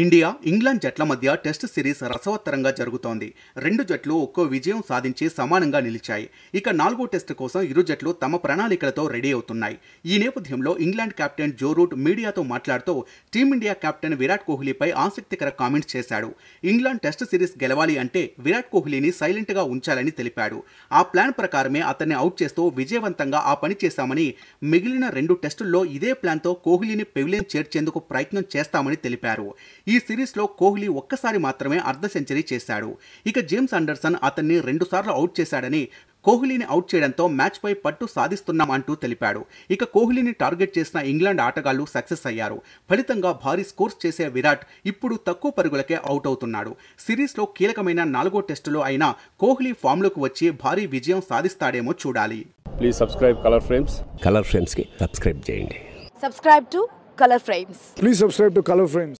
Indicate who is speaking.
Speaker 1: India England జట్ల మధ్య test series రసవత్తరంగా జరుగుతోంది రెండు జట్లు ఒక్కో విజయం సాధించి సమానంగా నిలిచాయి ఇక నాలుగో టెస్ట్ కోసం ఇరు జట్లు తమ ప్రణాళికలతో రెడీ అవుతున్నాయి ఈ నేపథ్యంలో ఇంగ్లాండ్ కెప్టెన్ జోరూట్ మీడియాతో మాట్లాడుతూ టీమిండియా కెప్టెన్ విరాట్ కోహ్లీపై ఆసక్తికర కామెంట్స్ చేశాడు ఇంగ్లాండ్ టెస్ట్ సిరీస్ గెలవాలి అంటే విరాట్ కోహ్లీని సైలెంట్గా ఉంచాలని తెలిపాడు ఆ ప్లాన్ ప్రకారమే అతన్ని అవుట్ చేస్తూ విజయవంతంగా ఆ పని చేశామని మిగిలిన రెండు టెస్టుల్లో ఇదే ప్లాన్తో కోహ్లీని పెవిలియన్ చేర్చేందుకు ప్రయత్నం చేస్తామని తెలిపారు ఈ సిరీస్లో కోహ్లీ ఒక్కసారి మాత్రమే అర్ధ సెంచరీ చేశాడు ఇక జేమ్స్ అండర్సన్ అతన్ని రెండుసార్లు అవుట్ చేశాడని కోహ్లీని అవుట్ చేయడంతో మ్యాచ్పై పట్టు సాధిస్తున్నామంటూ తెలిపాడు ఇక కోహ్లీని టార్గెట్ చేసిన ఇంగ్లాండ్ ఆటగాళ్లు సక్సెస్ అయ్యారు ఫలితంగా భారీ స్కోర్స్ చేసే విరాట్ ఇప్పుడు తక్కువ పరుగులకే అవుట్ అవుతున్నాడు సిరీస్లో కీలకమైన నాలుగో టెస్టులో అయినా కోహ్లీ ఫామ్లోకి వచ్చి భారీ విజయం సాధిస్తాడేమో చూడాలి please subscribe Colour Frames
Speaker 2: Colour Frames కి సబ్స్క్రైబ్ చేయండి
Speaker 3: subscribe to Colour Frames
Speaker 1: please subscribe to Colour frames